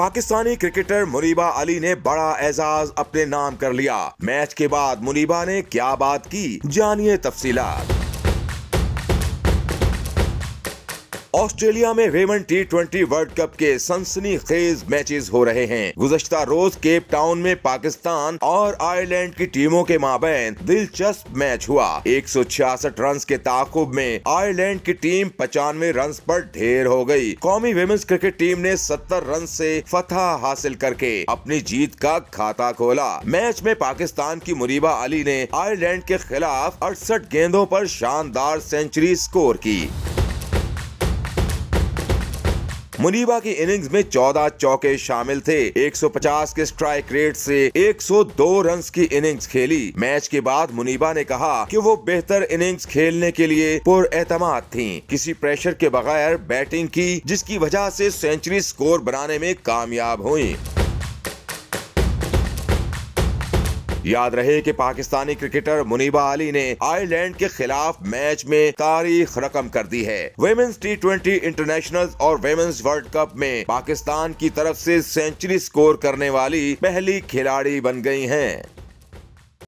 Pakistani cricketer Muniba Ali ने बड़ा एजाज अपने नाम कर लिया मैच के बाद मुनीबा ने क्या बात की जानिए तफसीलात ऑस्ट्रेलिया में रेमन टी ट्वेंटी वर्ल्ड कप के सनसनी खेज मैचेस हो रहे हैं गुजश्ता रोज केप टाउन में पाकिस्तान और आयरलैंड की टीमों के माबेन दिलचस्प मैच हुआ एक सौ छियासठ रन के ताकुब में आयरलैंड की टीम पचानवे रन पर ढेर हो गई कौमी वेमेंस क्रिकेट टीम ने सत्तर रन से फतह हासिल करके अपनी जीत का खाता खोला मैच में पाकिस्तान की मुरीबा अली ने आयरलैंड के खिलाफ अड़सठ गेंदों पर शानदार सेंचुरी स्कोर की मुनीबा की इनिंग्स में 14 चौके शामिल थे 150 के स्ट्राइक रेट से 102 रन की इनिंग्स खेली मैच के बाद मुनीबा ने कहा कि वो बेहतर इनिंग्स खेलने के लिए पुर एतम थी किसी प्रेशर के बगैर बैटिंग की जिसकी वजह से सेंचुरी स्कोर बनाने में कामयाब हुई याद रहे कि पाकिस्तानी क्रिकेटर मुनीबा अली ने आयरलैंड के खिलाफ मैच में तारीख रकम कर दी है वेमेंस टी ट्वेंटी इंटरनेशनल और वेमेंस वर्ल्ड कप में पाकिस्तान की तरफ से सेंचुरी स्कोर करने वाली पहली खिलाड़ी बन गई हैं।